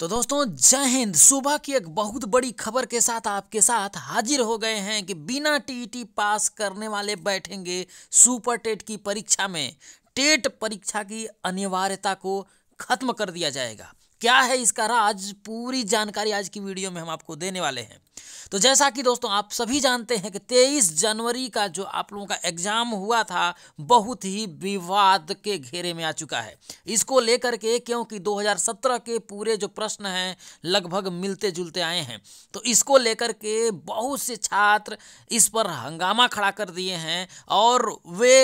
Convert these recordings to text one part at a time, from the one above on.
तो दोस्तों जय हिंद सुबह की एक बहुत बड़ी खबर के साथ आपके साथ हाजिर हो गए हैं कि बिना टी पास करने वाले बैठेंगे सुपर टेट की परीक्षा में टेट परीक्षा की अनिवार्यता को खत्म कर दिया जाएगा क्या है इसका राज पूरी जानकारी आज की वीडियो में हम आपको देने वाले हैं तो जैसा कि दोस्तों आप सभी जानते हैं कि तेईस जनवरी का जो आप लोगों का एग्जाम हुआ था बहुत ही विवाद के घेरे में आ चुका है इसको लेकर के क्योंकि 2017 के पूरे जो प्रश्न हैं लगभग मिलते जुलते आए हैं तो इसको लेकर के बहुत से छात्र इस पर हंगामा खड़ा कर दिए हैं और वे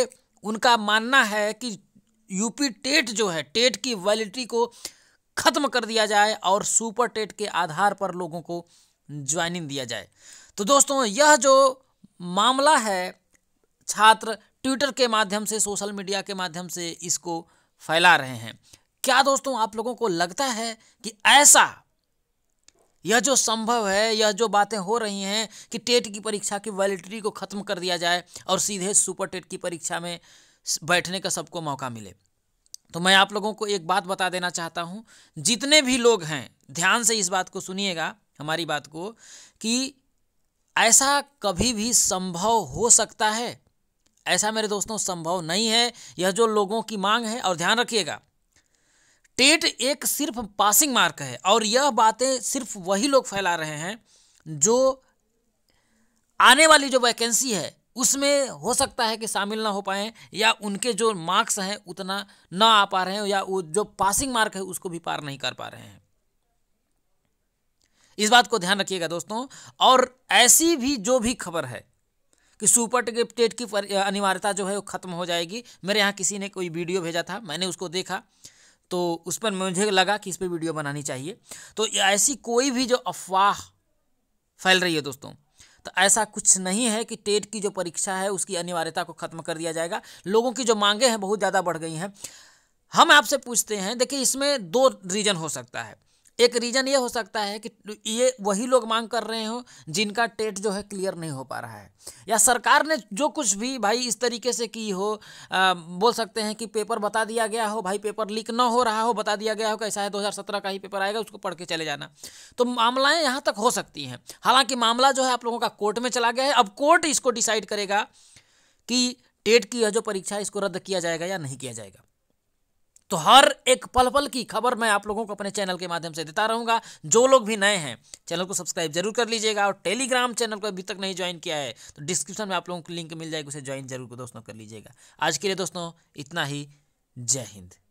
उनका मानना है कि यूपी टेट जो है टेट की वैलिडिटी को ख़त्म कर दिया जाए और सुपर टेट के आधार पर लोगों को ज्वाइनिंग दिया जाए तो दोस्तों यह जो मामला है छात्र ट्विटर के माध्यम से सोशल मीडिया के माध्यम से इसको फैला रहे हैं क्या दोस्तों आप लोगों को लगता है कि ऐसा यह जो संभव है यह जो बातें हो रही हैं कि टेट की परीक्षा की वैलिडिटी को ख़त्म कर दिया जाए और सीधे सुपर टेट की परीक्षा में बैठने का सबको मौका मिले तो मैं आप लोगों को एक बात बता देना चाहता हूं जितने भी लोग हैं ध्यान से इस बात को सुनिएगा हमारी बात को कि ऐसा कभी भी संभव हो सकता है ऐसा मेरे दोस्तों संभव नहीं है यह जो लोगों की मांग है और ध्यान रखिएगा टेट एक सिर्फ पासिंग मार्क है और यह बातें सिर्फ वही लोग फैला रहे हैं जो आने वाली जो वैकेंसी है उसमें हो सकता है कि शामिल ना हो पाए या उनके जो मार्क्स हैं उतना ना आ पा रहे हैं या वो जो पासिंग मार्क है उसको भी पार नहीं कर पा रहे हैं इस बात को ध्यान रखिएगा दोस्तों और ऐसी भी जो भी खबर है कि सुपर टेट की अनिवार्यता जो है वो ख़त्म हो जाएगी मेरे यहाँ किसी ने कोई वीडियो भेजा था मैंने उसको देखा तो उस पर मुझे लगा कि इस पर वीडियो बनानी चाहिए तो ऐसी कोई भी जो अफवाह फैल रही है दोस्तों तो ऐसा कुछ नहीं है कि टेट की जो परीक्षा है उसकी अनिवार्यता को ख़त्म कर दिया जाएगा लोगों की जो मांगे हैं बहुत ज़्यादा बढ़ गई हैं हम आपसे पूछते हैं देखिए इसमें दो रीज़न हो सकता है एक रीज़न ये हो सकता है कि ये वही लोग मांग कर रहे हो जिनका टेट जो है क्लियर नहीं हो पा रहा है या सरकार ने जो कुछ भी भाई इस तरीके से की हो आ, बोल सकते हैं कि पेपर बता दिया गया हो भाई पेपर लीक ना हो रहा हो बता दिया गया हो कैसा है 2017 का ही पेपर आएगा उसको पढ़ के चले जाना तो मामलाएँ यहाँ तक हो सकती हैं हालाँकि मामला जो है आप लोगों का कोर्ट में चला गया है अब कोर्ट इसको डिसाइड करेगा कि टेट की जो परीक्षा है इसको रद्द किया जाएगा या नहीं किया जाएगा तो हर एक पल पल की खबर मैं आप लोगों को अपने चैनल के माध्यम से देता रहूँगा जो लोग भी नए हैं चैनल को सब्सक्राइब जरूर कर लीजिएगा और टेलीग्राम चैनल को अभी तक नहीं ज्वाइन किया है तो डिस्क्रिप्शन में आप लोगों को लिंक मिल जाएगी उसे ज्वाइन जरूर दोस्तों कर लीजिएगा आज के लिए दोस्तों इतना ही जय हिंद